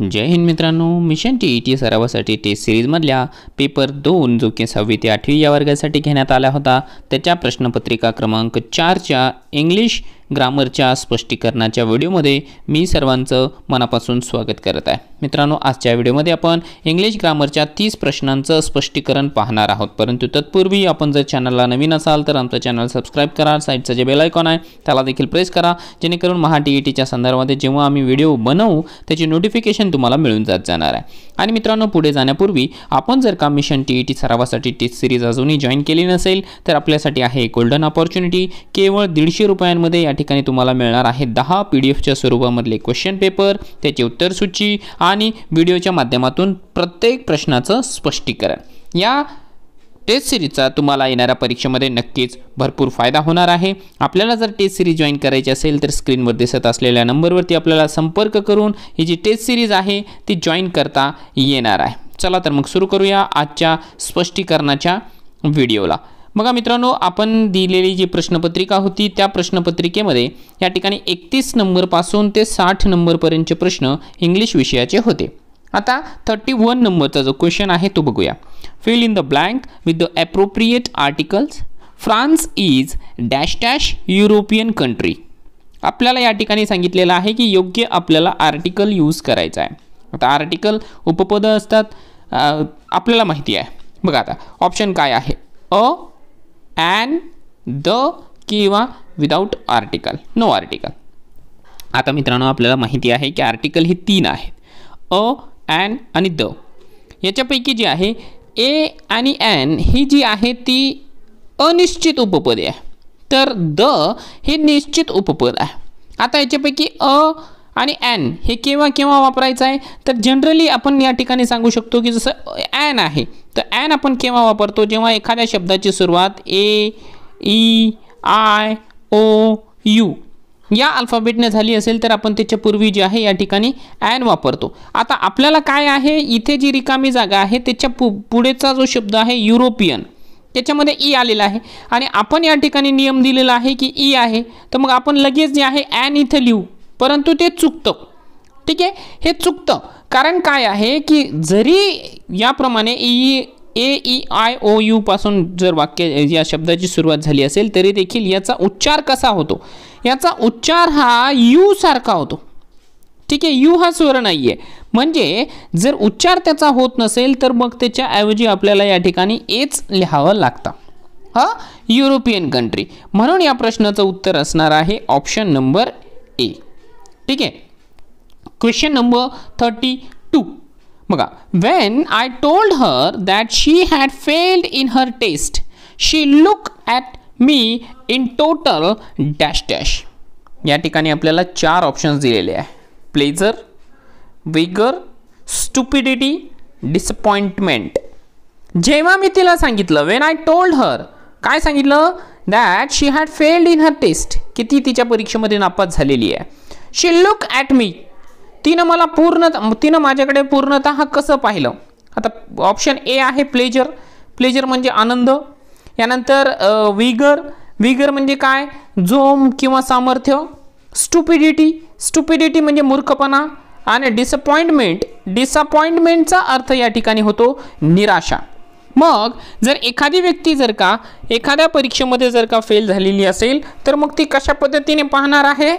जय हिंद मित्रांनो mission T E T सरावासाठी टेस्ट सिरीजमधल्या पेपर दोन जो की सहावी ते आठवी या वर्गासाठी घेण्यात आला होता त्याच्या प्रश्नपत्रिका क्रमांक चारच्या इंग्लिश ग्रामरच्या स्पष्टीकरणाच्या व्हिडिओमध्ये मी सर्वांचं मनापासून स्वागत करत आहे मित्रांनो आजच्या व्हिडिओमध्ये आपण इंग्लिश ग्रामरच्या तीस प्रश्नांचं स्पष्टीकरण पाहणार आहोत परंतु तत्पूर्वी आपण जर चॅनलला नवीन असाल तर आमचं चॅनल सबस्क्राईब करा साईडचं जे बेलायकॉन आहे त्याला देखील प्रेस करा जेणेकरून महा टी ई टीच्या संदर्भात जेव्हा आम्ही व्हिडिओ बनवू त्याची नोटिफिकेशन तुम्हाला मिळून जात जाणार आहे आणि मित्रांनो पुढे जाण्यापूर्वी आपण जर का मिशन टी ई टी सरावासाठी टेस्ट सिरीज e अजूनही जॉईन केली नसेल तर आपल्यासाठी आहे गोल्डन ऑपॉर्च्युनिटी केवळ दीडशे रुपयांमध्ये या ठिकाणी तुम्हाला मिळणार आहे दहा पी डी एफच्या स्वरूपामधले क्वेश्चन पेपर त्याची उत्तरसूची आणि व्हिडिओच्या माध्यमातून प्रत्येक प्रश्नाचं स्पष्टीकरण या टेस्ट सिरीजचा तुम्हाला येणाऱ्या परीक्षेमध्ये नक्कीच भरपूर फायदा होणार आहे आपल्याला जर टेस्ट सिरीज जॉईन करायची असेल तर स्क्रीनवर दिसत असलेल्या नंबरवरती आपल्याला संपर्क करून ही जी टेस्ट सिरीज आहे ती जॉईन करता येणार आहे चला तर मग सुरू करूया आजच्या स्पष्टीकरणाच्या व्हिडिओला बघा मित्रांनो आपण दिलेली जी प्रश्नपत्रिका होती त्या प्रश्नपत्रिकेमध्ये या ठिकाणी एकतीस नंबरपासून ते साठ नंबरपर्यंतचे प्रश्न इंग्लिश विषयाचे होते आता थर्टी वन नंबरचा जो क्वेश्चन आहे तो बघूया fill in the blank with the appropriate articles France is dash dash European country आपल्याला या ठिकाणी सांगितलेलं आहे की योग्य आपल्याला आर्टिकल यूज करायचा आहे आता आर्टिकल उपपद असतात आपल्याला माहिती आहे बघा आता ऑप्शन काय आहे अ ॲन द किंवा विदाऊट आर्टिकल नो आर्टिकल आता मित्रांनो आपल्याला माहिती आहे की आर्टिकल हे तीन आहेत अ ॲन आणि द याच्यापैकी जी आहे ए आणि ॲन ही जी आहे ती अनिश्चित उपपदे आहे तर द हे निश्चित उपपद आहे आता याच्यापैकी अ आणि ॲन हे केव्हा केव्हा वापरायचं आहे तर जनरली आपण या ठिकाणी सांगू शकतो की जसं ॲन आहे तर ॲन आपण केव्हा वापरतो जेव्हा एखाद्या शब्दाची सुरुवात A E I O U या अल्फाबेटने झाली असेल तर आपण त्याच्यापूर्वी जे आहे या ठिकाणी ॲन वापरतो आता आपल्याला काय आहे इथे जी रिकामी जागा आहे त्याच्या पु पुढेचा जो शब्द आहे युरोपियन त्याच्यामध्ये ई e आलेला आहे आणि आपण या ठिकाणी नियम दिलेला आहे की ई e आहे तर मग आपण लगेच जे आहे ॲन इथं लिहू परंतु ते चुकतं ठीक आहे हे चुकतं कारण काय आहे की जरी याप्रमाणे E e, A E I O यूपासून जर वाक्य या शब्दाची सुरुवात झाली असेल तरी देखील याचा उच्चार कसा होतो याचा उच्चार हा यू सारखा होतो ठीक आहे यू हा स्वर नाही आहे म्हणजे जर उच्चार त्याचा होत नसेल तर मग त्याच्याऐवजी आपल्याला या ठिकाणी एच लिहावं लागतं हा युरोपियन कंट्री म्हणून या प्रश्नाचं उत्तर असणार आहे ऑप्शन नंबर ए ठीक आहे क्वेश्चन नंबर थर्टी टू बघा when I told her that she had failed in her test she look at me in total dash dash या ठिकाणी आपल्याला चार ऑप्शन्स दिलेले आहे प्लेजर वेगर स्टुपिडिटी डिसअपॉइंटमेंट जेव्हा मी तिला सांगितलं वेन आय टोल्ड हर काय सांगितलं that she had failed in her test किती ती तिच्या परीक्षेमध्ये नापास झालेली आहे शी लुक ॲट मी तिनं मला पूर्ण तिनं माझ्याकडे पूर्णतः कसं पाहिलं आता ऑप्शन ए आहे प्लेजर प्लेजर म्हणजे आनंद यानंतर विगर विगर म्हणजे काय झोम किंवा सामर्थ्य स्टुपिडिटी स्टुपिडिटी म्हणजे मूर्खपणा आणि डिसअपॉइंटमेंट डिसअपॉइंटमेंटचा अर्थ या ठिकाणी होतो निराशा मग जर एखादी व्यक्ती जर का एखाद्या परीक्षेमध्ये जर का फेल झालेली असेल तर मग ती कशा पद्धतीने पाहणार आहे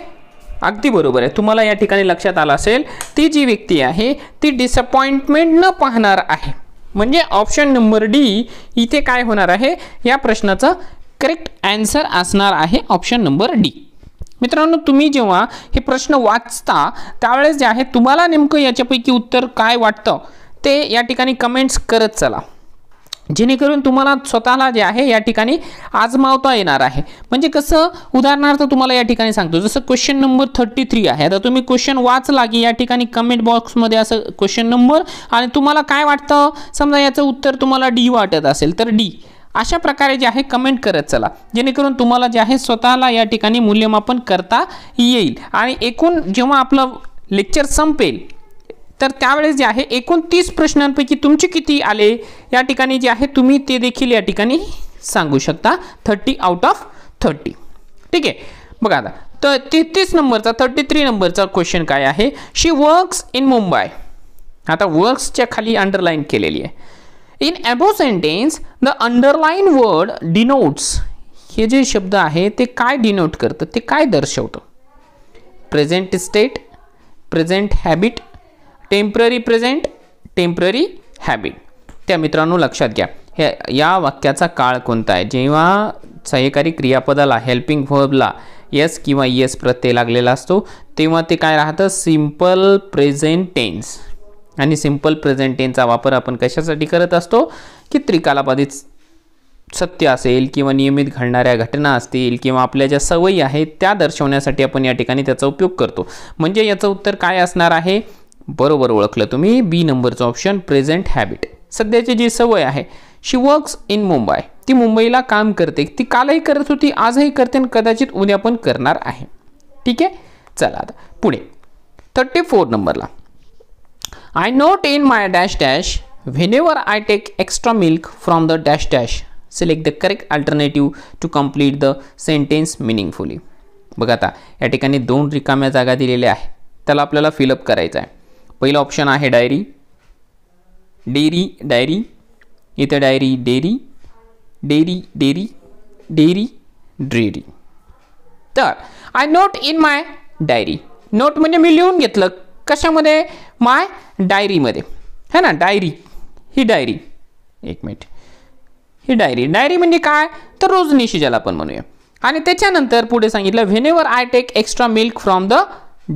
अगदी बरोबर आहे तुम्हाला या ठिकाणी लक्षात आलं असेल ती जी व्यक्ती आहे ती डिसअपॉइंटमेंट न पाहणार आहे म्हणजे ऑप्शन नंबर डी इथे काय होणार आहे या प्रश्नाचं करेक्ट ॲन्सर असणार आहे ऑप्शन नंबर डी मित्रांनो तुम्ही जेव्हा हे प्रश्न वाचता त्यावेळेस जे आहे तुम्हाला नेमकं याच्यापैकी उत्तर काय वाटतं ते या ठिकाणी कमेंट्स करत चला जेणेकरून तुम्हाला स्वतःला जे आहे या ठिकाणी आजमावता येणार आहे म्हणजे कसं उदाहरणार्थ तुम्हाला या ठिकाणी सांगतो जसं क्वेश्चन नंबर थर्टी थ्री आहे आता तुम्ही क्वेश्चन वाचला की या ठिकाणी कमेंट बॉक्समध्ये असं क्वेश्चन नंबर आणि तुम्हाला काय वाटतं समजा याचं उत्तर तुम्हाला डी वाटत असेल तर डी अशा प्रकारे जे आहे कमेंट करत चला जेणेकरून तुम्हाला जे आहे स्वतःला या ठिकाणी मूल्यमापन करता येईल आणि एकूण जेव्हा आपलं लेक्चर संपेल तर त्यावेळेस जे आहे एकोणतीस प्रश्नांपैकी तुमचे किती आले या ठिकाणी जे आहे तुम्ही ते देखील या ठिकाणी सांगू शकता थर्टी आउट ऑफ थर्टी ठीक आहे बघा आता तर तेहतीस नंबरचा थर्टी थ्री नंबरचा क्वेश्चन काय आहे शी वर्क्स इन मुंबई आता वर्क्सच्या खाली अंडरलाईन केलेली आहे in above sentence the underline word denotes हे जे शब्द आहे ते काय डिनोट करतं ते काय दर्शवतं present state present habit temporary present temporary habit त्या मित्रांनो लक्षात घ्या हे या वाक्याचा काळ कोणता आहे जेव्हा सहकारी क्रियापदाला हेल्पिंग व्हर्बला येस किंवा येस प्रत्यय लागलेला असतो तेव्हा ते काय राहतं सिम्पल प्रेझेंट टेन्स आणि सिम्पल प्रेझेंट टेन्सचा वापर आपण कशासाठी करत असतो की त्रिकालाबाधित सत्य असेल किंवा नियमित घडणाऱ्या घटना असतील किंवा आपल्या ज्या सवयी आहेत त्या दर्शवण्यासाठी आपण या ठिकाणी त्याचा उपयोग करतो म्हणजे याचं उत्तर काय असणार आहे बरोबर ओळखलं तुम्ही बी नंबरचं ऑप्शन प्रेझेंट हॅबिट सध्याची जी सवय आहे शी वर्क्स इन मुंबई ती मुंबईला काम करते ती कालही करत होती आजही करते आणि कदाचित उद्या पण करणार आहे ठीक आहे चला आता पुणे थर्टी फोर नंबरला I note in my dash dash whenever I take extra milk from the dash dash select the correct alternative to complete the sentence meaningfully बघा आता या ठिकाणी दोन रिकाम्या जागा दिलेल्या आहेत त्याला आपल्याला फिलअप करायचं आहे पहिलं ऑप्शन आहे डायरी डेरी डायरी इथं diary dairy dairy dairy dairy dreary तर I note in my diary note म्हणजे मी लिहून घेतलं कशामध्ये माय डायरीमध्ये है ना डायरी ही डायरी एक मिनिट ही डायरी डायरी म्हणजे काय तर निशी ज्याला आपण म्हणूया आणि त्याच्यानंतर पुढे सांगितलं whenever I take extra milk from the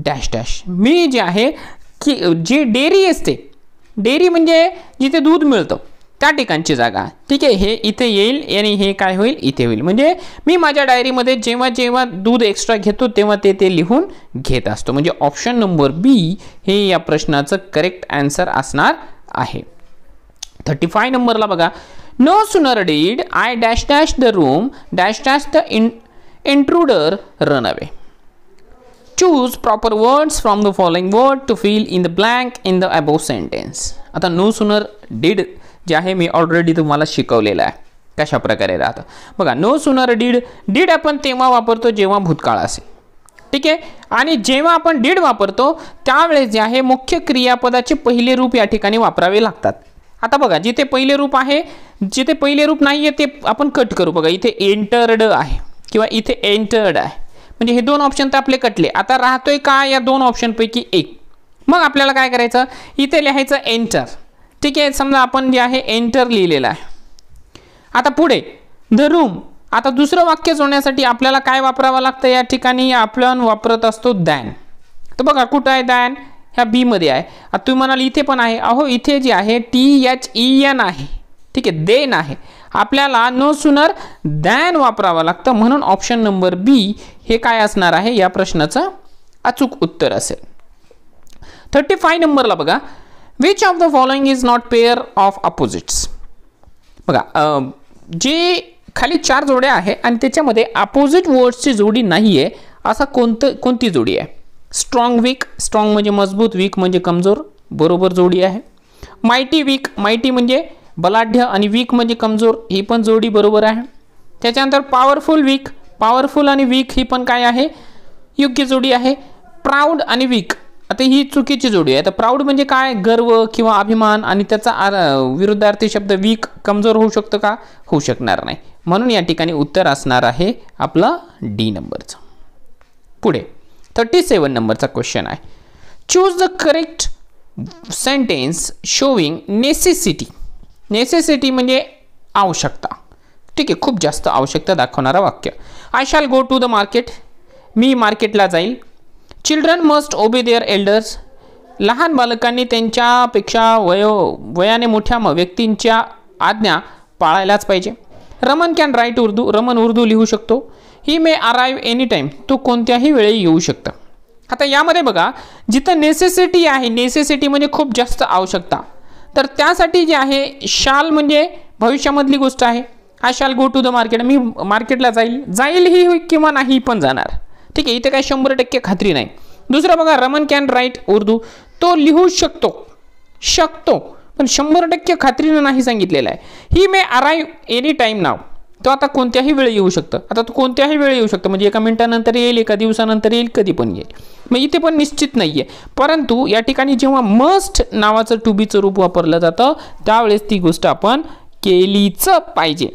dash dash मी जे आहे की जी डेअरी असते डेअरी म्हणजे जिथे दूध मिळतं त्या ठिकाणची जागा ठीक आहे हे इथे येईल आणि हे काय होईल इथे होईल म्हणजे मी माझ्या डायरीमध्ये जेव्हा जेव्हा दूध एक्स्ट्रा घेतो तेव्हा ते ते लिहून घेत असतो म्हणजे ऑप्शन नंबर बी हे या प्रश्नाचं करेक्ट आन्सर असणार आहे थर्टी फाय नंबरला बघा no sooner did I dash dash the room dash dash the in intruder run away choose proper words from the following word to fill in the blank in the above sentence आता no sooner did जे आहे मी already तुम्हाला शिकवलेलं आहे कशा प्रकारे राहतं बघा नो सुनर डीड डीड आपण तेव्हा वापरतो जेव्हा भूतकाळ असेल ठीक आहे आणि जेव्हा आपण डीड वापरतो त्यावेळेस जे आहे मुख्य क्रियापदाचे पहिले रूप या ठिकाणी वापरावे लागतात आता बघा जिथे पहिले रूप आहे जिथे पहिले रूप नाही आहे ते आपण कट करू बघा इथे एंटर्ड आहे किंवा इथे एंटर्ड आहे म्हणजे हे दोन ऑप्शन तर आपले कटले आता राहतोय का या दोन ऑप्शनपैकी एक मग आपल्याला काय करायचं इथे लिहायचं एंटर ठीक आहे समजा आपण जे आहे एंटर लिहिलेलं आहे आता पुढे द रूम आता दुसरं वाक्य जोडण्यासाठी आपल्याला काय वापरावं लागतं या ठिकाणी आपण वापरत असतो दॅन तर बघा कुठं आहे दॅन ह्या बीमध्ये आहे आता तुम्ही म्हणाल इथे पण आहे अहो इथे जे आहे टी एच ई एन आहे ठीक आहे देन आहे आपल्याला नो सुनर दॅन वापरावं लागतं म्हणून ऑप्शन नंबर बी हे काय असणार आहे या प्रश्नाचं अचूक उत्तर असेल थर्टी फाय नंबरला बघा which of the following is not pair of opposites बघा जे खाली चार जोड्या आहे आणि त्याच्यामध्ये अपोजिट वर्ड्सची जोडी नाही आहे असा कोणतं कोणती जोडी आहे स्ट्रॉंग वीक स्ट्रॉंग म्हणजे मजबूत वीक म्हणजे कमजोर बरोबर जोडी आहे मायटी वीक मायटी म्हणजे बलाढ्य आणि वीक म्हणजे कमजोर ही पण जोडी बरोबर आहे त्याच्यानंतर पॉवरफुल वीक पॉवरफुल आणि वीक ही पण काय आहे योग्य जोडी आहे प्राऊड आणि वीक आता ही चुकीची जोडी आहे तर प्राऊड म्हणजे काय गर्व किंवा अभिमान आणि त्याचा विरुद्धार्थी शब्द वीक कमजोर होऊ शकतो का होऊ शकणार नाही म्हणून या ठिकाणी उत्तर असणार आहे आपला डी नंबरचं पुढे थर्टी सेवन नंबरचा क्वेश्चन आहे choose the correct sentence showing necessity necessity म्हणजे आवश्यकता ठीक आहे खूप जास्त आवश्यकता दाखवणारा वाक्य I shall go to the market मी मार्केटला जाईल children must obey their elders लहान बालकांनी त्यांच्यापेक्षा वयो वयाने मोठ्या व्यक्तींच्या आज्ञा पाळायलाच पाहिजे रमन कॅन राईट उर्दू रमन उर्दू लिहू शकतो he may arrive any time तो कोणत्याही वेळी येऊ शकतं आता यामध्ये बघा जिथं नेसेसिटी आहे नेसेसिटी म्हणजे खूप जास्त आवश्यकता तर त्यासाठी जे आहे शाल म्हणजे भविष्यामधली गोष्ट आहे हा shall go to the market मी मार्केटला जाईल जाईल ही किंवा नाही पण जाणार ठीक आहे इथे काय शंभर टक्के खात्री नाही दुसरं बघा रमन कॅन राईट उर्दू तो लिहू शकतो शकतो पण शंभर टक्के खात्रीनं नाही सांगितलेलं आहे he may arrive any time नाव तो आता कोणत्याही वेळी येऊ शकतं आता तो कोणत्याही वेळी येऊ शकतं म्हणजे एका मिनिटानंतर येईल एका दिवसानंतर येईल कधी पण येईल मग इथे पण निश्चित नाही आहे परंतु या ठिकाणी जेव्हा मस्ट नावाचं टू बीचं रूप वापरलं जातं त्यावेळेस ती गोष्ट आपण केलीच पाहिजे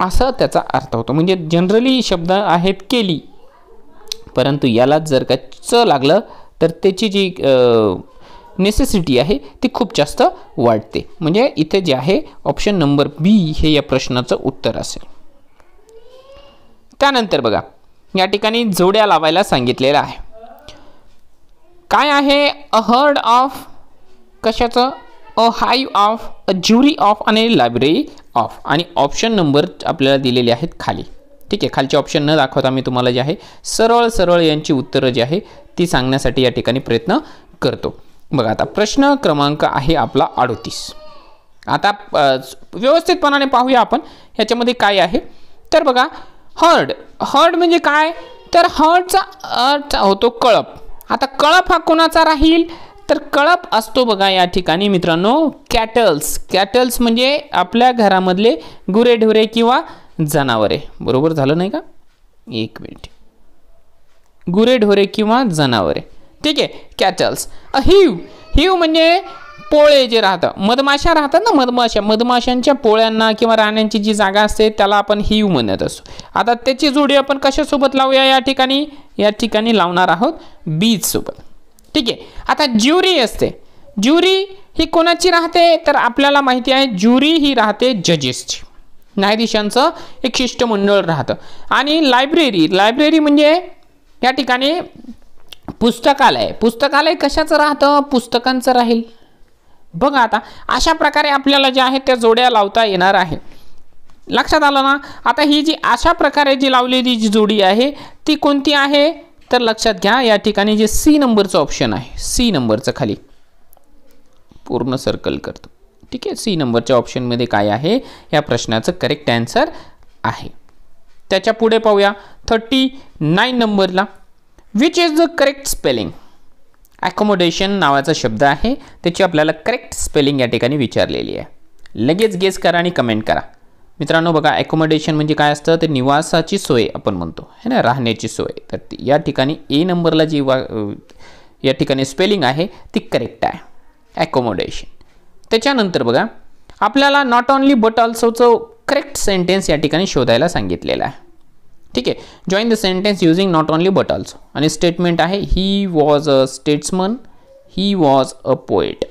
असा त्याचा अर्थ होतो म्हणजे जनरली शब्द आहेत केली परंतु याला जर का च लागलं तर त्याची जी नेसेसिटी आहे ती खूप जास्त वाढते म्हणजे इथे जे आहे ऑप्शन नंबर बी हे या प्रश्नाचं उत्तर असेल त्यानंतर बघा या ठिकाणी जोड्या लावायला सांगितलेलं आहे काय आहे अ हर्ड ऑफ कशाचं a hive of a jury of आणि लायब्ररी ऑफ आणि ऑप्शन नंबर आपल्याला दिलेले आहेत खाली ठीक आहे खालचे ऑप्शन न दाखवता मी तुम्हाला जे आहे सरळ सरळ यांची उत्तरं जी आहे ती सांगण्यासाठी या ठिकाणी प्रयत्न करतो बघा आता प्रश्न क्रमांक आहे आपला अडोतीस आता व्यवस्थितपणाने पाहूया आपण ह्याच्यामध्ये काय आहे तर बघा हर्ड हर्ड म्हणजे काय तर हर्डचा अर्थ होतो कळप आता कळप हा कोणाचा राहील तर कळप असतो बघा या ठिकाणी मित्रांनो कॅटल्स कॅटल्स म्हणजे आपल्या घरामधले गुरेढोरे किंवा जनावरे बरोबर झालं नाही का एक मिनिट गुरेढोरे किंवा जनावरे ठीक आहे कॅटल्स हिव हिव म्हणजे पोळे जे राहतं मधमाशा राहतात ना मधमाशा मधमाशांच्या पोळ्यांना किंवा राण्यांची जी जागा असते त्याला आपण हिव म्हणत असतो आता त्याची जोडी आपण कशासोबत लावूया या ठिकाणी या ठिकाणी लावणार आहोत बीजसोबत ठीक आहे आता ज्युरी असते ज्युरी ही कोणाची राहते तर आपल्याला माहिती आहे ज्युरी ही राहते जजेसची न्यायाधीशांचं एक शिष्टमंडळ राहतं आणि लायब्ररी लायब्ररी म्हणजे या ठिकाणी पुस्तकालय पुस्तकालय कशाचं राहतं पुस्तकांचं राहील बघा आता अशा प्रकारे आपल्याला ज्या आहेत त्या जोड्या लावता येणार आहे लक्षात आलं ना आता ही जी अशा प्रकारे जी लावलेली जी जोडी आहे ती कोणती आहे तर लक्षात घ्या या ठिकाणी जे सी नंबरचं ऑप्शन आहे सी नंबरचं खाली पूर्ण सर्कल करतो ठीक आहे सी नंबरच्या ऑप्शनमध्ये काय आहे या प्रश्नाचं करेक्ट आन्सर आहे त्याच्या पुढे पाहूया थर्टी नाईन नंबरला which is the correct spelling accommodation नावाचा शब्द आहे त्याची आपल्याला करेक्ट स्पेलिंग या ठिकाणी विचारलेली आहे लगेच गेस करा आणि कमेंट करा मित्रांनो बघा ॲकोमोडेशन म्हणजे काय असतं ते निवासाची सोय आपण म्हणतो है ना राहण्याची सोय तर या ठिकाणी ए नंबरला जी वा या ठिकाणी स्पेलिंग आहे ती करेक्ट आहे ॲकोमोडेशन त्याच्यानंतर बघा आपल्याला नॉट ओनली बट ऑल्सोचं करेक्ट सेंटेन्स या ठिकाणी शोधायला सांगितलेलं आहे ठीक आहे join the sentence using not only but also आणि स्टेटमेंट आहे he was a statesman he was a poet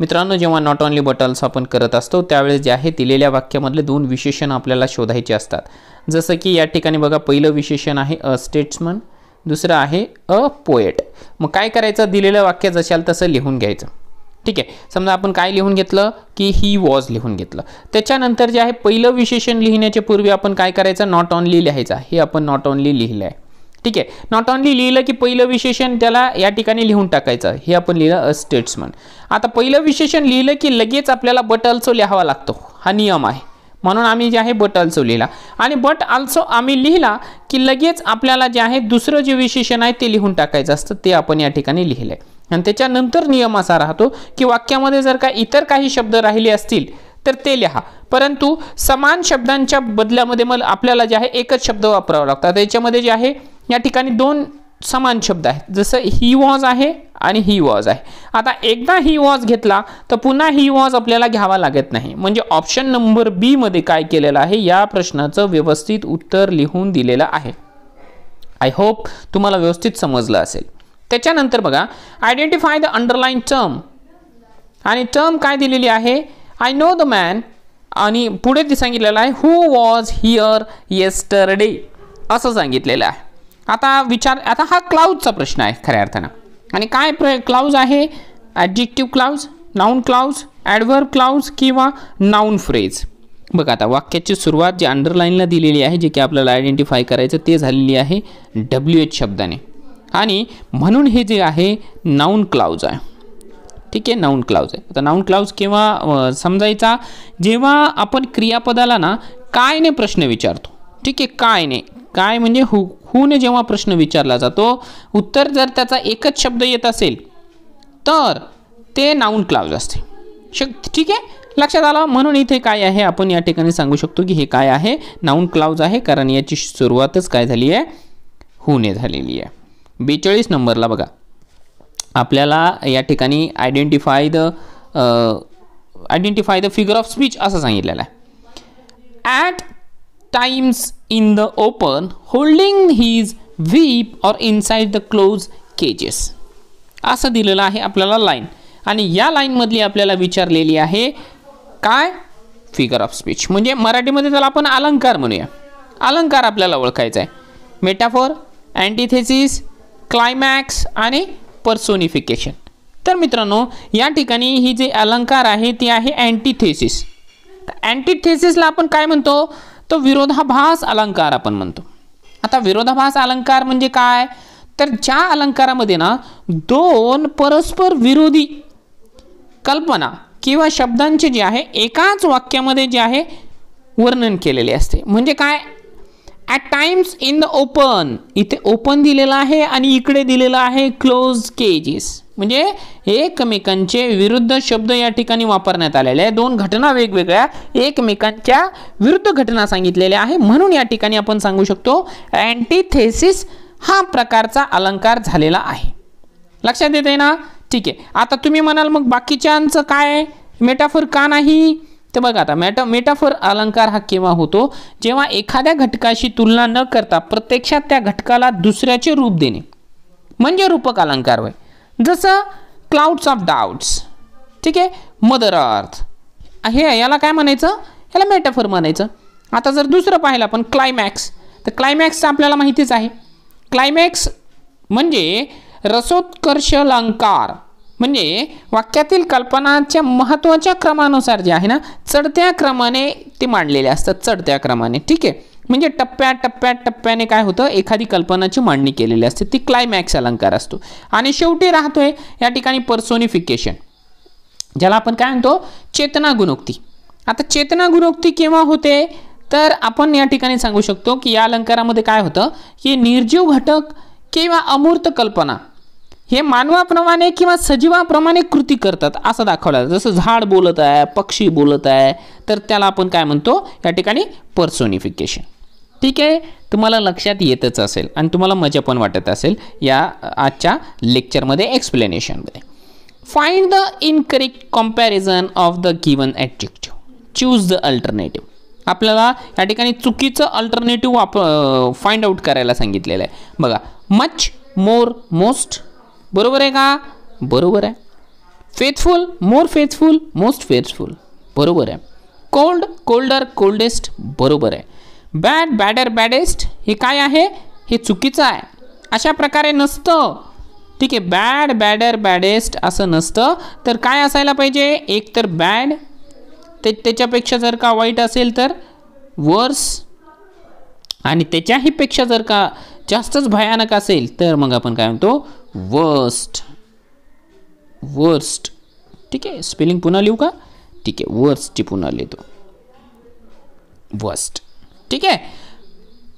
मित्रांनो जेव्हा नॉट ओनली बटल्स आपण करत असतो त्यावेळेस जे आहे दिलेल्या वाक्यामधले दोन विशेषण आपल्याला शोधायचे असतात जसं की या ठिकाणी बघा पहिलं विशेषण आहे अ स्टेट्समन दुसरं आहे अ पोएट मग काय करायचं दिलेलं वाक्य जशाल तसं लिहून घ्यायचं ठीक आहे समजा आपण काय लिहून घेतलं की ही वॉज लिहून घेतलं त्याच्यानंतर जे आहे पहिलं विशेषण लिहिण्याच्या पूर्वी आपण काय करायचं नॉट ऑनली लिहायचा हे आपण नॉट ऑनली लिहिलं आहे ठीक आहे नॉट ऑनली लिहिलं की पहिलं विशेषण त्याला या ठिकाणी लिहून टाकायचं हे आपण लिहिलं अ स्टेट्समन आता पहिलं विशेषण लिहिलं की लगेच आपल्याला बट अल्सो लिहावा लागतो हा नियम आहे म्हणून आम्ही जे आहे बट अल्सो लिहिला आणि बट अल्सो आम्ही लिहिला की लगेच आपल्याला जे आहे दुसरं जे विशेषण आहे ते लिहून टाकायचं असतं ते आपण या ठिकाणी लिहिलं आहे आणि त्याच्यानंतर नियम असा राहतो की वाक्यामध्ये जर का इतर काही शब्द राहिले असतील तर ते लिहा परंतु समान शब्दांच्या बदल्यामध्ये मग आपल्याला जे आहे एकच शब्द वापरावा लागतात त्याच्यामध्ये जे आहे या ठिकाणी दोन समान शब्द आहेत जसं ही वॉज आहे आणि ही वॉज आहे आता एकदा ही वॉज घेतला तर पुन्हा ही वॉज आपल्याला घ्यावा लागत नाही म्हणजे ऑप्शन नंबर बीमध्ये काय केलेलं आहे या प्रश्नाचं व्यवस्थित उत्तर लिहून दिलेलं आहे आय होप तुम्हाला व्यवस्थित समजलं असेल त्याच्यानंतर बघा आयडेंटिफाय द अंडरलाईन टर्म आणि टर्म काय दिलेली आहे आय नो द मॅन आणि पुढे ते सांगितलेलं आहे हू वॉज हिअर डे असं सांगितलेलं आहे आता विचार आता हा क्लाउजचा प्रश्न आहे खऱ्या अर्थानं आणि काय प्र क्लाउज आहे adjective clause noun clause adverb clause किंवा नाऊन फ्रेज बघा आता वाक्याची सुरुवात जी अंडरलाईनला दिलेली आहे जे की आपल्याला आयडेंटिफाय करायचं ते झालेली आहे डब्ल्यू एच शब्दाने आणि म्हणून हे जे आहे नाऊन क्लाउज आहे ठीक आहे नाऊन क्लाउज आहे आता नाऊन क्लाउज केव्हा समजायचा जेव्हा आपण क्रियापदाला ना काय ने प्रश्न विचारतो ठीक आहे काय ने काय म्हणजे हु हूने जेव्हा प्रश्न विचारला जातो उत्तर जर त्याचा एकच शब्द येत असेल तर ते नाऊन क्लाउज असते शक ठीक आहे लक्षात आलं म्हणून इथे काय आहे आपण या ठिकाणी सांगू शकतो की हे काय आहे नाऊन क्लाउज आहे कारण याची सुरुवातच काय झाली आहे हूने झालेली आहे बेचाळीस नंबरला बघा आपल्याला या ठिकाणी identify the identify the figure of speech असं सांगितलेलं आहे at times in the open holding his whip or inside the close cages असं दिलेलं आहे आपल्याला लाईन आणि या लाईनमधली आपल्याला विचारलेली आहे काय फिगर ऑफ स्पीच म्हणजे मराठीमध्ये त्याला आपण अलंकार म्हणूया अलंकार आपल्याला ओळखायचा आहे मेटाफॉर अँटीथेसिस क्लायमॅक्स आणि पर्सोनिफिकेशन तर मित्रांनो या ठिकाणी ही जी अलंकार आहे ती आहे अँटीथेसिस अँटीथेसिसला आपण काय म्हणतो तो विरोधाभास अलंकार आपण म्हणतो आता विरोधाभास अलंकार म्हणजे काय तर ज्या अलंकारामध्ये ना दोन परस्पर विरोधी कल्पना किंवा शब्दांचे जे आहे एकाच वाक्यामध्ये जे आहे वर्णन केलेले असते म्हणजे काय at times in the open इथे ओपन दिलेलं आहे आणि इकडे दिलेलं आहे क्लोज केजेस म्हणजे एकमेकांचे विरुद्ध शब्द या ठिकाणी वापरण्यात आलेले आहे दोन घटना वेगवेगळ्या एकमेकांच्या विरुद्ध घटना सांगितलेल्या आहे म्हणून या ठिकाणी आपण सांगू शकतो अँटीथेसिस हा प्रकारचा अलंकार झालेला आहे लक्षात येते ना ठीक आहे आता तुम्ही म्हणाल मग बाकीच्यांचं काय मेटाफर का नाही तर बघा आता मेटा मेटाफर अलंकार हा केव्हा होतो जेव्हा एखाद्या घटकाशी तुलना न करता प्रत्यक्षात त्या घटकाला दुसऱ्याचे रूप देणे म्हणजे रूपक अलंकार होय जसं क्लाउड्स ऑफ डाऊट्स ठीक आहे मदर अर्थ हे याला काय म्हणायचं याला मेटाफर म्हणायचं आता जर दुसरं पाहिलं आपण क्लायमॅक्स तर क्लायमॅक्स आपल्याला माहितीच आहे क्लायमॅक्स म्हणजे रसोत्कर्ष अलंकार म्हणजे वाक्यातील कल्पनाच्या महत्त्वाच्या क्रमानुसार जे आहे ना चढत्या क्रमाने ते मांडलेले असतात चढत्या क्रमाने ठीक आहे म्हणजे टप्प्या टप्प्यात टप्प्याने काय होतं एखादी कल्पनाची मांडणी केलेली असते ती क्लायमॅक्स अलंकार असतो आणि शेवटी राहतोय या ठिकाणी पर्सोनिफिकेशन ज्याला आपण काय म्हणतो चेतना गुणोक्ती आता चेतना गुणोक्ती केव्हा होते तर आपण या ठिकाणी सांगू शकतो की या अलंकारामध्ये काय होतं की निर्जीव घटक किंवा अमूर्त कल्पना हे मानवाप्रमाणे किंवा सजीवाप्रमाणे कृती करतात असं दाखवलं जसं झाड बोलत आहे पक्षी बोलत आहे तर त्याला आपण काय म्हणतो या ठिकाणी पर्सोनिफिकेशन ठीक आहे तुम्हाला लक्षात येतच असेल आणि तुम्हाला मजा पण वाटत असेल या आजच्या लेक्चरमध्ये एक्सप्लेनेशनमध्ये find the incorrect comparison of the given adjective choose the alternative आपल्याला या ठिकाणी चुकीचं अल्टरनेटिव्ह वाप फाइंड आउट करायला सांगितलेलं आहे बघा मच मोर मोस्ट बरोबर आहे का बरोबर आहे faithful more faithful most faithful बरोबर आहे कोल्ड कोल्डर कोल्डेस्ट बरोबर आहे बॅड बॅडर बॅडेस्ट हे काय आहे हे चुकीचं आहे अशा प्रकारे नसतं ठीक आहे बॅड बॅडर बॅडेस्ट असं नसतं तर काय असायला पाहिजे एक तर बॅड ते त्याच्यापेक्षा जर का वाईट असेल तर वर्स आणि त्याच्याहीपेक्षा जर का जास्तच भयानक असेल तर मग आपण काय म्हणतो वर्स्ट वर्स्ट ठीक आहे स्पेलिंग पुन्हा लिहू का ठीक आहे वर्स्ट पुन्हा लिहितो वर्स्ट ठीक आहे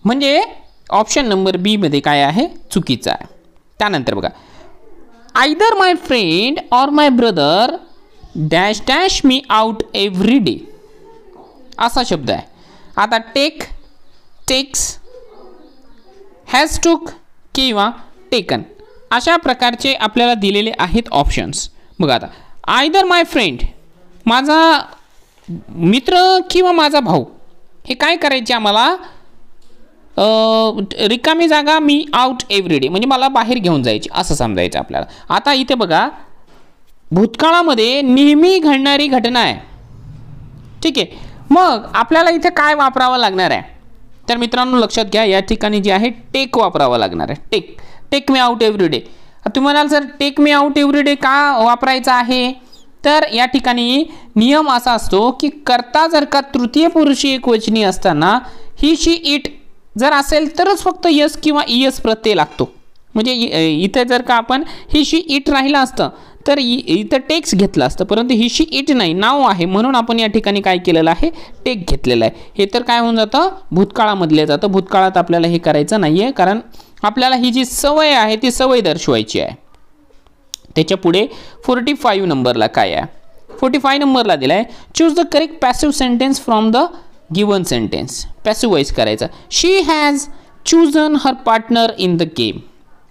म्हणजे ऑप्शन नंबर बीमध्ये काय आहे चुकीचा आहे त्यानंतर बघा either my friend or my brother dash dash me out every day असा शब्द आहे आता टेक टेक्स हॅज टूक किंवा टेकन अशा प्रकारचे आपल्याला दिलेले आहेत ऑप्शन्स बघा आता आयदर माय फ्रेंड माझा मित्र किंवा माझा भाऊ हे काय करायचे आम्हाला रिकामी जागा मी आउट एव्हरीडे म्हणजे मला बाहेर घेऊन जायची असं समजायचं आपल्याला आता इथे बघा भूतकाळामध्ये नेहमी घडणारी घटना आहे ठीक आहे मग आपल्याला इथे काय वापरावं लागणार आहे तर मित्रांनो लक्षात घ्या या ठिकाणी जे आहे टेक वापरावं लागणार आहे take take me out every day तुम्ही म्हणाल sir take me out every day का वापरायचा आहे तर या ठिकाणी नियम असा असतो की करता जर का तृतीय पुरुषी एकवचनी असताना ही शी इट जर असेल तरच फक्त यस किंवा इयस प्रत्यय लागतो म्हणजे इथे जर का आपण ही शी इट राहिलं असतं तर इथं टेक्स घेतलं असतं परंतु ही शी इट नाही नाव आहे म्हणून आपण या ठिकाणी काय केलेलं आहे टेक घेतलेलं आहे हे तर काय होऊन जातं भूतकाळामधले जातं भूतकाळात आपल्याला हे करायचं नाही आहे कारण आपल्याला ही जी सवय आहे ती सवय दर्शवायची आहे त्याच्या पुढे फोर्टी फाईव्ह नंबरला काय आहे फोर्टी फाईव्ह नंबरला दिला आहे choose the correct passive sentence from the given sentence voice करायचा she has chosen her partner in the game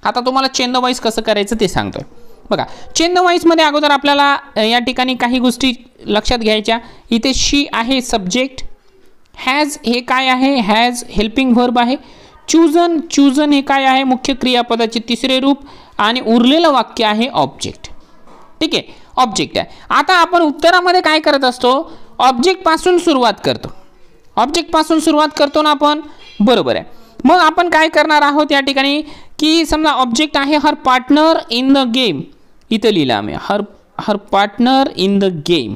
आता तुम्हाला वाईज कसं करायचं ते सांगतो आहे बघा वाईजमध्ये अगोदर आपल्याला या ठिकाणी काही गोष्टी लक्षात घ्यायच्या इथे शी आहे सब्जेक्ट हॅज हे काय आहे हॅज हेल्पिंग व्हर्ब आहे चूजन चूजन हे काय आहे मुख्य क्रियापदाचे तिसरे रूप आणि उरलेलं वाक्य आहे ऑब्जेक्ट ठीक आहे ऑब्जेक्ट आहे आता आपण उत्तरामध्ये काय करत असतो ऑब्जेक्टपासून सुरुवात करतो ऑब्जेक्टपासून सुरुवात करतो ना आपण बरोबर आहे मग आपण काय करणार आहोत या ठिकाणी की समजा ऑब्जेक्ट आहे her partner in the game इथं लिहिलं आम्ही her her partner in the game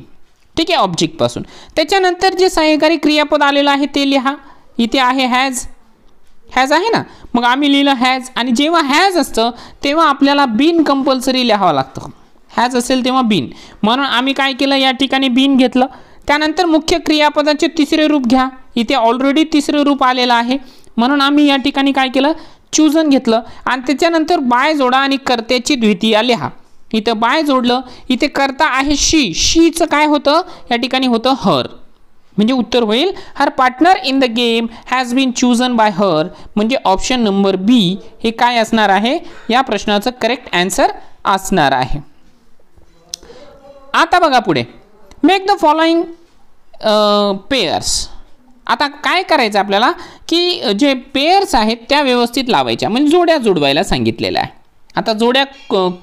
ठीक आहे ऑब्जेक्टपासून त्याच्यानंतर जे सहकारी क्रियापद आलेलं आहे ते लिहा इथे आहे हॅज हॅज आहे ना मग आम्ही लिहिलं हॅज आणि जेव्हा हॅज असतं तेव्हा आपल्याला बिन कंपल्सरी लिहावं लागतं हॅज असेल तेव्हा बिन म्हणून आम्ही काय केलं या ठिकाणी बिन घेतलं त्यानंतर मुख्य क्रियापदाचे तिसरे रूप घ्या इथे ऑलरेडी तिसरे रूप आलेलं आहे म्हणून आम्ही या ठिकाणी काय केलं चूजन घेतलं आणि त्याच्यानंतर बाय जोडा आणि कर्त्याची द्वितीया लिहा इथं बाय जोडलं इथे करता आहे शी शीचं काय होतं या ठिकाणी होतं हर म्हणजे उत्तर होईल her partner in the game has been chosen by her म्हणजे ऑप्शन नंबर बी हे काय असणार आहे या प्रश्नाचं करेक्ट आन्सर असणार आहे आता बघा पुढे मेक द फॉलोइंग पेयर्स आता काय करायचं आपल्याला की जे पेयर्स आहेत त्या व्यवस्थित लावायच्या म्हणजे जोड्या जोडवायला सांगितलेल्या आहे आता जोड्या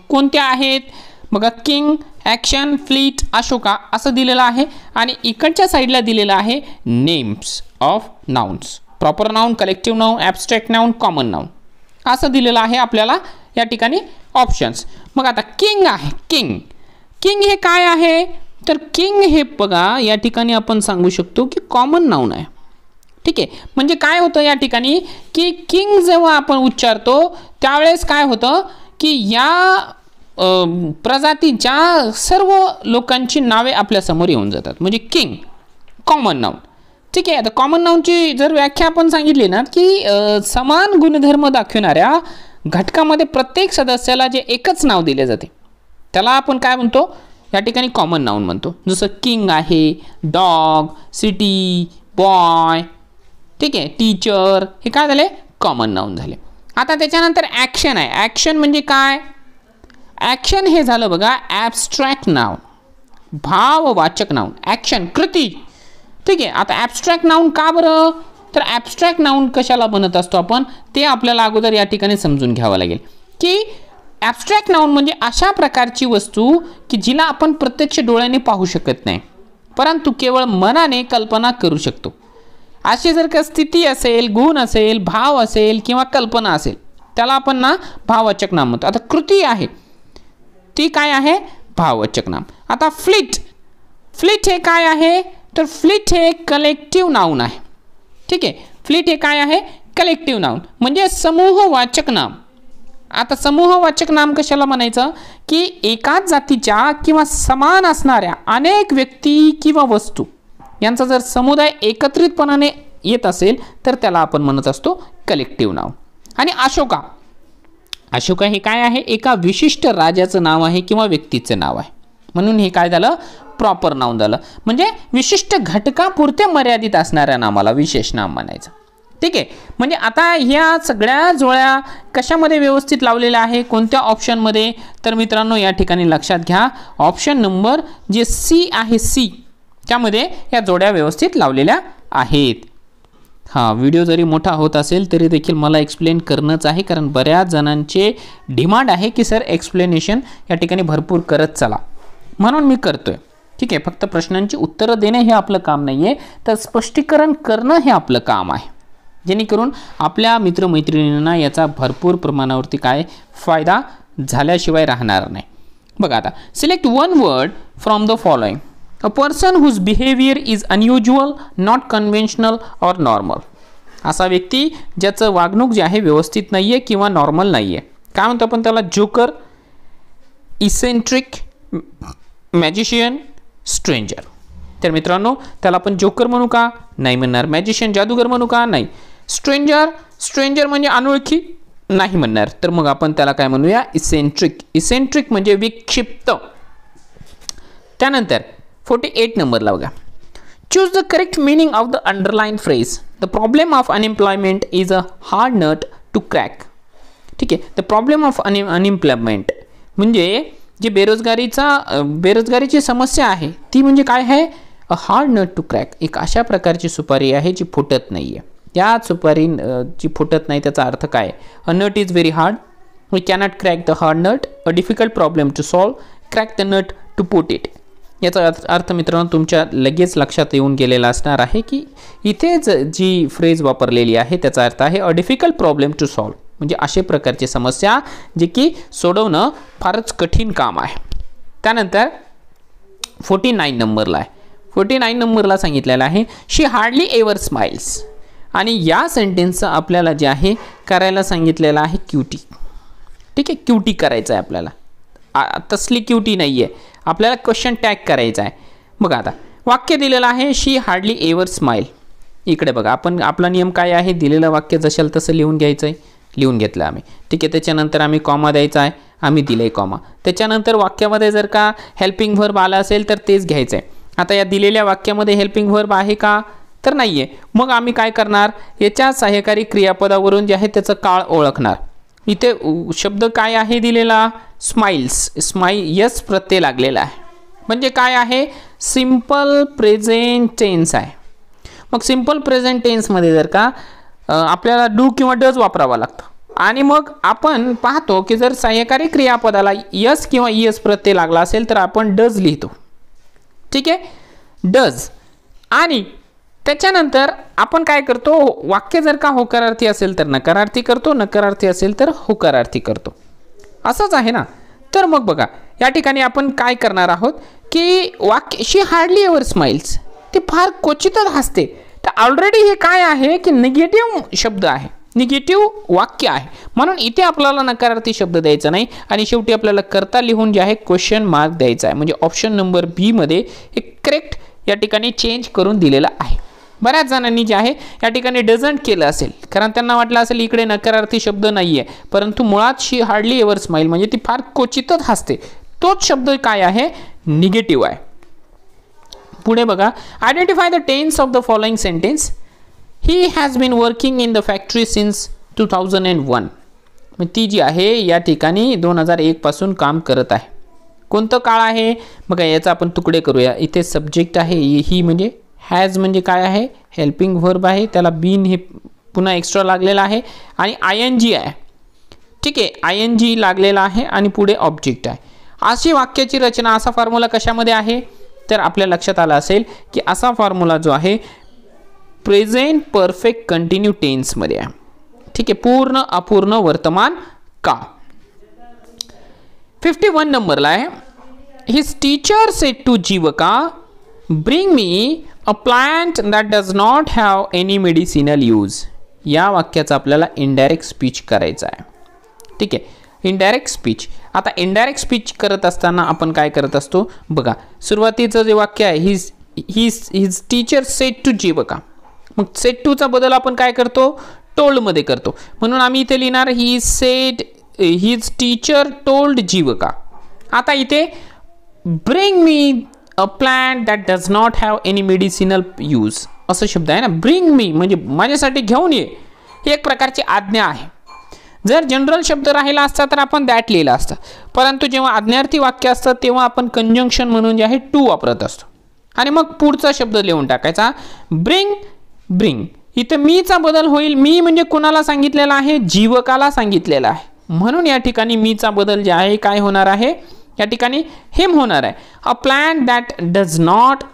कोणत्या आहेत बघा किंग ॲक्शन फ्लीट अशोका असं दिलेलं आहे आणि इकडच्या साईडला दिलेलं आहे names of nouns proper noun collective noun abstract noun common noun असं दिलेलं आहे आपल्याला या ठिकाणी ऑप्शन्स मग आता किंग आहे किंग किंग हे काय आहे तर किंग हे बघा या ठिकाणी आपण सांगू शकतो की कॉमन नाऊन आहे ठीक आहे म्हणजे काय होतं या ठिकाणी की किंग जेव्हा आपण उच्चारतो त्यावेळेस काय होतं की या प्रजातीच्या सर्व लोकांची नावे आपल्यासमोर येऊन जातात म्हणजे किंग कॉमन नाऊन ठीक आहे आता कॉमन नाऊनची जर व्याख्या आपण सांगितली ना की समान गुणधर्म दाखविणाऱ्या घटकामध्ये प्रत्येक सदस्याला जे एकच नाव दिले जाते त्याला आपण काय म्हणतो या ठिकाणी कॉमन नाऊन म्हणतो जसं किंग आहे डॉग सिटी बॉय ठीक आहे टीचर हे काय झाले कॉमन नाऊन झाले आता त्याच्यानंतर ॲक्शन आहे ॲक्शन म्हणजे काय ॲक्शन हे झालं बघा ॲबस्ट्रॅक्ट नाव भाववाचक नाऊन ॲक्शन कृती ठीक आहे आता ॲबस्ट्रॅक्ट नाऊन का बरं तर ॲबस्ट्रॅक्ट नाऊन कशाला बनत असतो आपण ते आपल्याला अगोदर या ठिकाणी समजून घ्यावं लागेल की ॲबस्ट्रॅक्ट नाऊन म्हणजे अशा प्रकारची वस्तू की जिला आपण प्रत्यक्ष डोळ्याने पाहू शकत नाही परंतु केवळ मनाने कल्पना करू शकतो अशी जर का स्थिती असेल गुण असेल भाव असेल किंवा कल्पना असेल त्याला आपण ना भाववाचक नाव म्हणतो आता कृती आहे ती काय आहे भाववाचक नाम आता फ्लिट फ्लिट हे काय आहे तर फ्लिट हे कलेक्टिव नाऊन आहे ठीक आहे फ्लिट हे काय आहे कलेक्टिव नाऊन म्हणजे समूहवाचक नाम आता समूहवाचक नाम कशाला म्हणायचं की एकाच जातीच्या किंवा समान असणाऱ्या अनेक व्यक्ती किंवा वस्तू यांचा जर समुदाय एकत्रितपणाने येत असेल तर त्याला आपण म्हणत असतो कलेक्टिव नाव आणि अशोका अशोका हे काय आहे एका विशिष्ट राजाचं नाव आहे किंवा व्यक्तीचं नाव आहे म्हणून हे काय झालं प्रॉपर नाव झालं म्हणजे विशिष्ट घटकापुरते मर्यादित असणाऱ्या नामाला विशेष नाम म्हणायचं ठीक आहे म्हणजे आता ह्या सगळ्या जोळ्या कशामध्ये व्यवस्थित लावलेल्या आहे कोणत्या ऑप्शनमध्ये तर मित्रांनो या ठिकाणी लक्षात घ्या ऑप्शन नंबर जे सी आहे सी त्यामध्ये या जोड्या व्यवस्थित लावलेल्या आहेत हां व्हिडिओ जरी मोठा होत असेल तरी देखील मला एक्सप्लेन करणंच आहे कारण बऱ्याच जणांचे डिमांड आहे की सर एक्सप्लेनेशन या ठिकाणी भरपूर करत चला म्हणून मी करतो आहे ठीक आहे फक्त प्रश्नांची उत्तरं देणे हे आपलं काम नाही आहे तर स्पष्टीकरण करणं हे आपलं काम आहे जेणेकरून आपल्या मित्रमैत्रिणींना याचा भरपूर प्रमाणावरती काय फायदा झाल्याशिवाय राहणार नाही बघा आता select one word from the following a person whose behaviour is unusual not conventional or normal असा व्यक्ती ज्याचं वागणूक जे आहे व्यवस्थित नाही आहे किंवा नॉर्मल नाही आहे काय म्हणतो आपण त्याला जोकर इसेंट्रिक मॅजिशियन स्ट्रेंजर तर मित्रांनो त्याला आपण जोकर म्हणू का नाही म्हणणार मॅजिशियन जादूगर म्हणू का नाही स्ट्रेंजर स्ट्रेंजर म्हणजे अनोळखी नाही म्हणणार तर मग आपण त्याला काय म्हणूया इसेंट्रिक इसेंट्रिक म्हणजे विक्षिप्त त्यानंतर फोर्टी एट नंबरला बघा choose the correct meaning of the underline phrase the problem of unemployment is a hard nut to crack ठीक आहे the problem of un unemployment म्हणजे जी बेरोजगारीचा बेरोजगारीची समस्या आहे ती म्हणजे काय आहे a hard nut to crack एक अशा प्रकारची सुपारी आहे जी फुटत नाही आहे या सुपारी जी फुटत नाही त्याचा अर्थ काय a nut is very hard we cannot crack the hard nut a difficult problem to solve crack the nut to put it याचा अर्थ मित्रांनो तुमच्या लगेच लक्षात येऊन गेलेला असणार आहे की इथे जी फ्रेज वापरलेली आहे त्याचा अर्थ आहे a difficult problem to solve म्हणजे असे प्रकारची समस्या जे की सोडवणं फारच कठीण काम आहे त्यानंतर फोर्टी नाईन नंबरला आहे फोर्टी नाईन नंबरला सांगितलेलं आहे शी हार्डली एवर स्माइल्स आणि या सेंटेन्सचं आपल्याला जे आहे करायला सांगितलेलं आहे क्यूटी ठीक आहे क्यूटी करायचं आहे आपल्याला तसली क्यूटी नाही आहे आपल्याला क्वेश्चन टॅग करायचा आहे बघा आता वाक्य दिलेलं आहे शी हार्डली एवर स्माईल इकडे बघा आपण आपला नियम काय आहे दिलेलं वाक्य जशाल तसं लिहून घ्यायचं आहे लिहून घेतलं आम्ही ठीक आहे त्याच्यानंतर आम्ही कॉमा द्यायचा आहे आम्ही दिलं आहे कॉमा त्याच्यानंतर वाक्यामध्ये जर का हेल्पिंग व्हर्ब आला असेल तर तेच घ्यायचं आहे आता या दिलेल्या वाक्यामध्ये हेल्पिंग व्हर्ब आहे का तर नाही आहे मग आम्ही काय करणार याच्या सहाय्यकारी क्रियापदावरून जे आहे त्याचं काळ ओळखणार इथे शब्द काय आहे दिलेला स्माइल्स स्माईल यस प्रत्यय लागलेला आहे म्हणजे काय आहे सिम्पल प्रेझेंट टेन्स आहे मग सिम्पल प्रेझेंट टेन्समध्ये जर का आपल्याला डू किंवा डज वापरावा लागतं आणि मग आपण पाहतो की जर सहाय्यकारी क्रियापदाला यस किंवा यस प्रत्यय लागला असेल तर आपण डज लिहितो ठीक आहे डज आणि त्याच्यानंतर आपण काय करतो वाक्य जर का होकारार्थी असेल तर नकारार्थी करतो नकारार्थी असेल तर होकारार्थी करतो असंच आहे ना तर मग बघा या ठिकाणी आपण काय करणार आहोत की वाक्य शी हार्डली एवर स्माइल्स ते फार क्वचितच हसते तर ऑलरेडी हे काय आहे की निगेटिव्ह शब्द आहे निगेटिव्ह वाक्य आहे म्हणून इथे आपल्याला नकारार्थी शब्द द्यायचा नाही आणि शेवटी आपल्याला करता लिहून जे आहे क्वेश्चन मार्क द्यायचा आहे म्हणजे ऑप्शन नंबर बीमध्ये हे करेक्ट या ठिकाणी चेंज करून दिलेला आहे बऱ्याच जणांनी जे आहे या ठिकाणी डझंट केलं असेल कारण त्यांना वाटलं असेल इकडे नकारार्थी शब्द नाही आहे परंतु मुळात शी हार्डली एवर स्माईल म्हणजे ती फार क्वचितच हसते तोच शब्द काय आहे निगेटिव्ह आहे पुढे बघा identify the tense of the following sentence he has been working in the factory since two thousand and one मग ती जी आहे या ठिकाणी दोन हजार एकपासून काम करत आहे कोणतं काळ आहे बघा याचा आपण तुकडे करूया इथे सब्जेक्ट आहे ही म्हणजे हॅज म्हणजे काय आहे हेल्पिंग वर्ब आहे त्याला बीन हे पुन्हा एक्स्ट्रा लागलेलं आहे आणि आय एन जी आहे ठीक आहे आय एन जी लागलेला आहे आणि पुढे ऑब्जेक्ट आहे अशी वाक्याची रचना असा फॉर्म्युला कशामध्ये आहे तर आपल्या लक्षात आलं असेल की असा फॉर्म्युला जो आहे प्रेझेंट परफेक्ट कंटिन्यू टेन्समध्ये आहे ठीक आहे पूर्ण अपूर्ण वर्तमान का फिफ्टी वन नंबरला आहे his teacher said to Jivka bring me a plant that does not have any medicinal use या वाक्याचा आपल्याला इनडायरेक्ट स्पीच करायचा आहे ठीक आहे इनडायरेक्ट स्पीच आता इनडायरेक्ट स्पीच करत असताना आपण काय करत असतो बघा सुरुवातीचं जे वाक्य आहे his his his teacher said to जी बघा मग सेट टूचा बदल आपण काय करतो टोल्डमध्ये करतो म्हणून आम्ही इथे लिहिणार he said his teacher told Jivka आता इथे bring me a plant that does not have any medicinal use असं शब्द आहे ना ब्रिंग मी म्हणजे माझ्यासाठी घेऊन ये ही एक प्रकारची आज्ञा आहे जर जनरल शब्द राहिला असता तर आपण दॅट लिहिला असतं परंतु जेव्हा आज्ञार्थी वाक्य असतं तेव्हा आपण कंजंक्शन म्हणून जे आहे टू वापरत असतो आणि मग पुढचा शब्द लिहून टाकायचा ब्रिंग ब्रिंग इथं मीचा बदल होईल मी म्हणजे कोणाला सांगितलेला आहे जीवकाला सांगितलेला आहे म्हणून या ठिकाणी मीचा बदल जे आहे काय होणार आहे या ठिकाणी हेम होणार आहे a plan that does not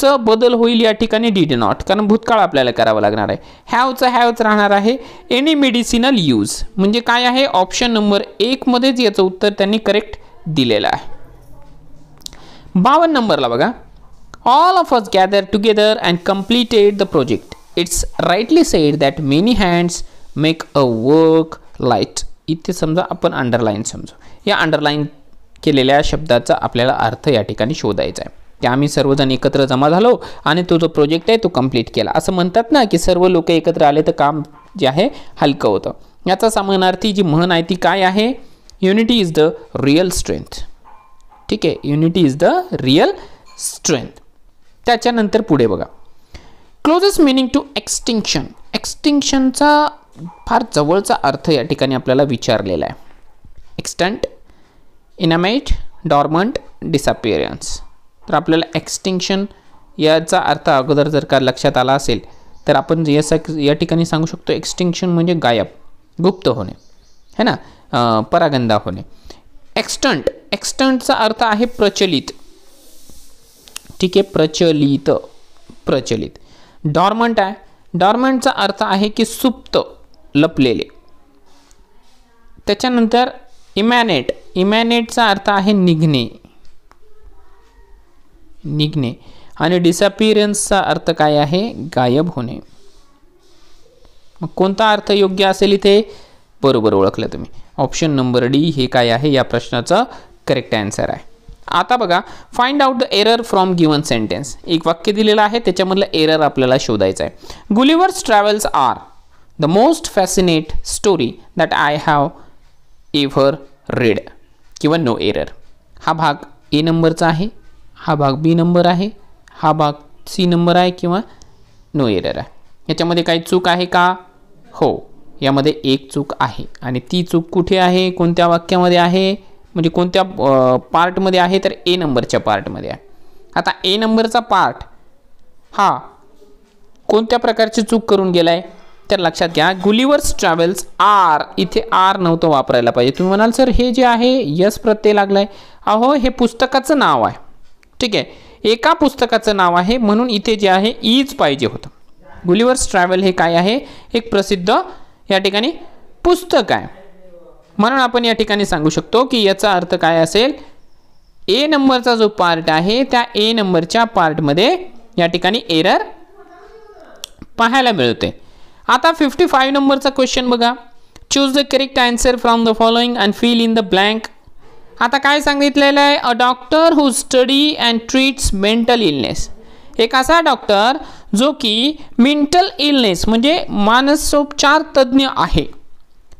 च बदल होईल या ठिकाणी डीड नॉट कारण भूतकाळ आपल्याला करावा लागणार आहे हॅवचं हॅवच राहणार आहे एनी मेडिसिनल यूज म्हणजे काय आहे ऑप्शन नंबर एकमध्येच याचं उत्तर त्यांनी करेक्ट दिलेलं आहे बावन्न नंबरला बघा all of us gather together and completed the project it's rightly said that many hands make a work light इथे समजा आपण अंडरलाईन समजू या अंडरलाईन केलेल्या शब्दाचा आपल्याला अर्थ या ठिकाणी शोधायचा आहे की आम्ही सर्वजण एकत्र जमा झालो आणि तो जो प्रोजेक्ट आहे तो कंप्लीट केला असं म्हणतात ना की सर्व लोक एकत्र आले तर काम जे आहे हलकं होतं याचा समानार्थी जी म्हण आहे ती काय आहे unity is the real strength ठीक आहे unity is the real strength त्याच्यानंतर पुढे बघा क्लोजेस्ट मिनिंग टू एक्स्टिंक्शन एक्स्टिंक्शनचा फार जवळचा अर्थ या ठिकाणी आपल्याला विचारलेला आहे एक्स्टंट इनामेट डॉर्मंट डिसअपिअरन्स तर आपल्याला एक्स्टिंक्शन याचा अर्थ अगोदर जर का लक्षात आला असेल तर आपण यासा या ठिकाणी सांगू शकतो एक्स्टिंक्शन म्हणजे गायब गुप्त होणे है ना परागंदा होणे एक्स्टंट एक्स्टंटचा अर्थ आहे प्रचलित ठीक आहे प्रचलित प्रचलित डॉर्मंट आहे डॉर्मंटचा अर्थ आहे की सुप्त लपलेले त्याच्यानंतर इमॅनेट इमॅनेटचा अर्थ आहे निघणे निघणे आणि डिसअपिअरन्सचा अर्थ काय आहे गायब होणे मग कोणता अर्थ योग्य असेल इथे बरोबर ओळखलं तुम्ही ऑप्शन नंबर डी हे काय आहे या प्रश्नाचं करेक्ट आन्सर आहे आता बघा find out the error from given sentence एक वाक्य दिलेलं आहे त्याच्यामधलं एरर आपल्याला शोधायचं आहे Gulliver's Travels are the most fascinate story that I have ever read किंवा नो एरर हा भाग ए नंबरचा आहे हा भाग बी नंबर आहे हा भाग सी नंबर आहे किंवा नो एरर आहे याच्यामध्ये काही चूक आहे का हो यामध्ये एक चूक आहे आणि ती चूक कुठे आहे कोणत्या वाक्यामध्ये आहे म्हणजे कोणत्या पार्टमध्ये आहे तर ए नंबरच्या पार्टमध्ये आहे आता ए नंबरचा पार्ट हा कोणत्या प्रकारची चूक करून गेला आहे तर लक्षात घ्या गुलिवर्स ट्रॅव्हल्स आर इथे आर नव्हतं वापरायला पाहिजे तुम्ही म्हणाल सर हे जे आहे यस प्रत्यय लागलं आहे अहो हे पुस्तकाचं नाव आहे ठीक आहे एका पुस्तकाचं नाव आहे म्हणून इथे जे आहे ईज पाहिजे होतं गुलिवर्स ट्रॅव्हल हे काय आहे एक प्रसिद्ध या ठिकाणी पुस्तक आहे म्हणून आपण या ठिकाणी सांगू शकतो की याचा अर्थ काय असेल ए नंबरचा जो पार्ट आहे त्या ए नंबरच्या पार्टमध्ये या ठिकाणी एरर पाहायला मिळते आता फिफ्टी फाईव्ह नंबरचा क्वेश्चन बघा choose the correct answer from the following and fill in the blank आता काय सांगितलेलं आहे a doctor who study and treats mental illness एक असा डॉक्टर जो की मेंटल इलनेस म्हणजे मानसोपचार तज्ज्ञ आहे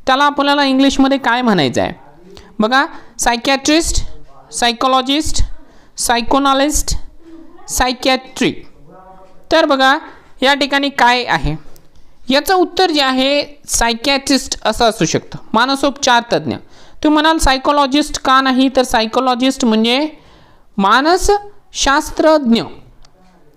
त्याला आपल्याला इंग्लिशमध्ये काय म्हणायचं आहे बघा सायकॅट्रिस्ट सायकोलॉजिस्ट सायकोनॉलिस्ट सायकॅट्रिक तर बघा या ठिकाणी काय आहे याचं उत्तर जे आहे सायकॅट्रिस्ट असं असू शकतं मानसोपचार तज्ज्ञ तुम्ही म्हणाल सायकोलॉजिस्ट का नाही तर सायकोलॉजिस्ट म्हणजे मानसशास्त्रज्ञ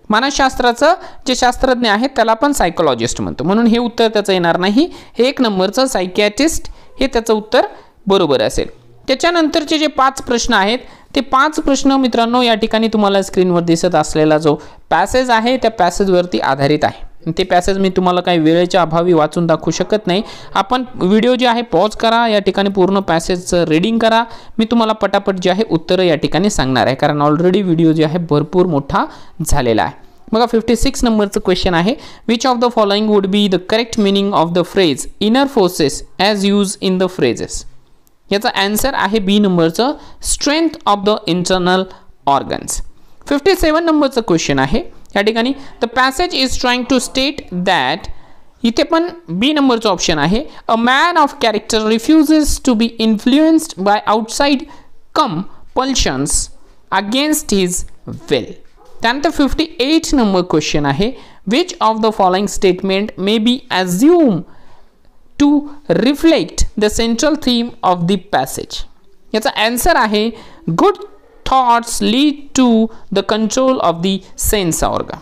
मानसशास्त्राचं जे शास्त्रज्ञ आहे त्याला आपण सायकोलॉजिस्ट म्हणतो म्हणून हे उत्तर त्याचं येणार नाही हे एक नंबरचं सायकॅट्रिस्ट हे त्याचं उत्तर बरोबर असेल त्याच्यानंतरचे जे पाच प्रश्न आहेत ते पाच प्रश्न मित्रांनो या ठिकाणी तुम्हाला स्क्रीनवर दिसत असलेला जो पॅसेज आहे त्या पॅसेजवरती आधारित आहे ते पॅसेज मी तुम्हाला काही वेळेच्या अभावी वाचून दाखवू शकत नाही आपण व्हिडिओ जे आहे पॉज करा या ठिकाणी पूर्ण पॅसेजचं रीडिंग करा मी तुम्हाला पटापट जे आहे उत्तरं या ठिकाणी सांगणार आहे कारण ऑलरेडी व्हिडिओ जे आहे भरपूर मोठा झालेला आहे बघा फिफ्टी सिक्स नंबरचं क्वेश्चन आहे which of the following would be the correct meaning of the phrase inner forces as use in the phrases याचा ॲन्सर आहे बी नंबरचं strength of the internal organs fifty seven नंबरचं question आहे या ठिकाणी the passage is trying to state that इथे पण B नंबरचं ऑप्शन आहे a man of character refuses to be influenced by outside come पल्शन्स against his will त्यानंतर fifty eight number question आहे which of the following statement may be assume to reflect the central theme of the passage याचा answer आहे good thoughts lead to the control of the sense organ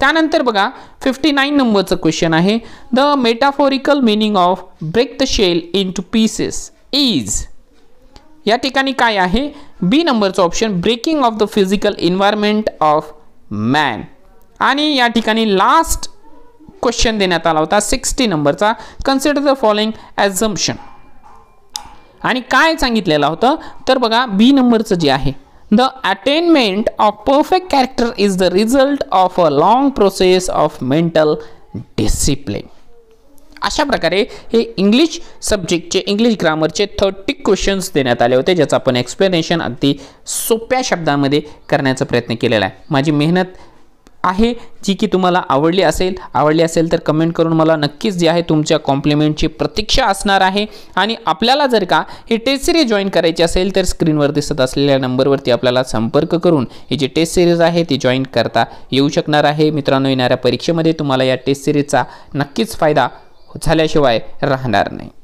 त्यानंतर बघा fifty nine नंबरचं question आहे the metaphorical meaning of break the shell into pieces is या ठिकाणी काय आहे बी नंबरचं option breaking of the physical environment of man आणि या ठिकाणी लास्ट क्वेश्चन देण्यात आला होता सिक्स्टी नंबरचा कन्सिडर द फॉलोइंग ॲझम्पन आणि काय सांगितलेलं होतं तर बघा बी नंबरचं जे आहे The attainment of perfect character is the result of a long process of mental discipline. अशा प्रकारे हे इंग्लिश सब्जेक्टचे इंग्लिश ग्रामरचे थर्टी क्वेश्चन्स देण्यात आले होते ज्याचं आपण एक्सप्लेनेशन अगदी सोप्या शब्दामध्ये करण्याचा प्रयत्न केलेला आहे माझी मेहनत आहे जी की तुम्हाला आवडली असेल आवडली असेल तर कमेंट करून मला नक्कीच जी आहे तुमच्या कॉम्प्लिमेंटची प्रतीक्षा असणार आहे आणि आपल्याला जर का ही टेस्ट सिरीज जॉईन करायची असेल तर स्क्रीनवर दिसत असलेल्या नंबरवरती आपल्याला संपर्क करून ही जी टेस्ट सिरीज आहे ती जॉईन करता येऊ शकणार आहे मित्रांनो येणाऱ्या परीक्षेमध्ये तुम्हाला या टेस्ट सिरीजचा नक्कीच फायदा झाल्याशिवाय राहणार नाही